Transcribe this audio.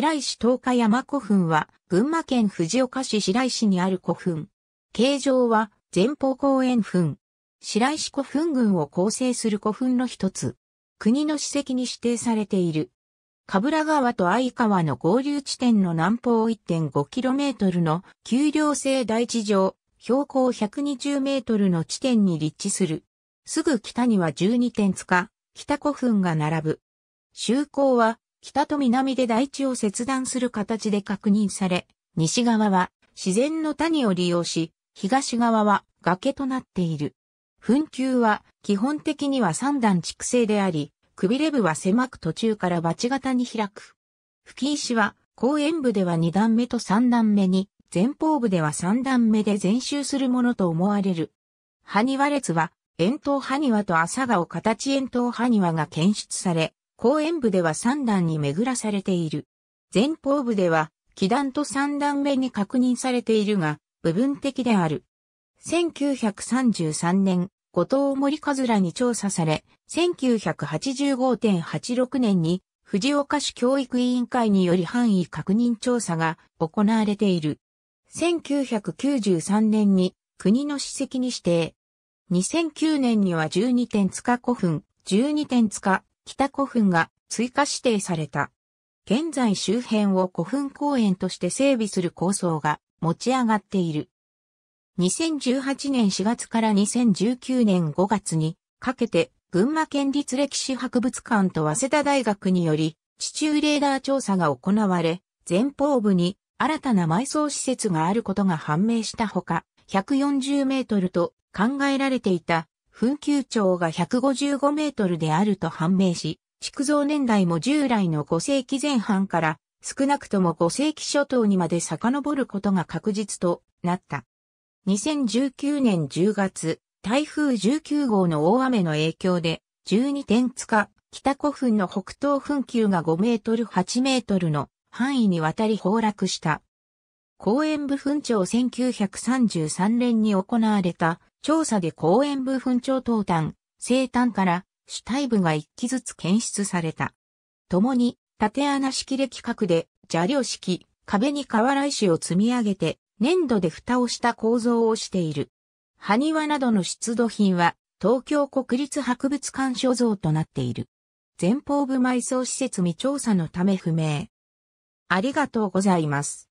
白石東海山古墳は、群馬県藤岡市白石にある古墳。形状は、前方公園墳。白石古墳群を構成する古墳の一つ。国の史跡に指定されている。神楽川と相川の合流地点の南方 1.5km の丘陵性大地上、標高 120m の地点に立地する。すぐ北には12点塚、北古墳が並ぶ。周口は北と南で台地を切断する形で確認され、西側は自然の谷を利用し、東側は崖となっている。墳丘は基本的には三段畜生であり、くびれ部は狭く途中からバチ型に開く。吹石は公園部では二段目と三段目に、前方部では三段目で全周するものと思われる。埴輪列は、円筒埴輪と朝顔形円筒埴輪が検出され、後円部では3段に巡らされている。前方部では、基段と3段目に確認されているが、部分的である。1933年、後藤森和らに調査され、1985.86年に藤岡市教育委員会により範囲確認調査が行われている。1993年に国の史跡に指定。2009年には12点塚古墳、12点塚北古墳が追加指定された。現在周辺を古墳公園として整備する構想が持ち上がっている。2018年4月から2019年5月にかけて群馬県立歴史博物館と早稲田大学により地中レーダー調査が行われ、前方部に新たな埋葬施設があることが判明したほか、140メートルと考えられていた墳丘長が155メートルであると判明し、築造年代も従来の5世紀前半から少なくとも5世紀初頭にまで遡ることが確実となった。2019年10月、台風19号の大雨の影響で、12点塚、北古墳の北東墳丘が5メートル8メートルの範囲にわたり崩落した。公園部墳長1933年に行われた調査で公園部分長等端、生端から主体部が一機ずつ検出された。共に縦穴式歴格で砂量式、壁に瓦石を積み上げて粘土で蓋をした構造をしている。埴輪などの出土品は東京国立博物館所蔵となっている。前方部埋葬施設未調査のため不明。ありがとうございます。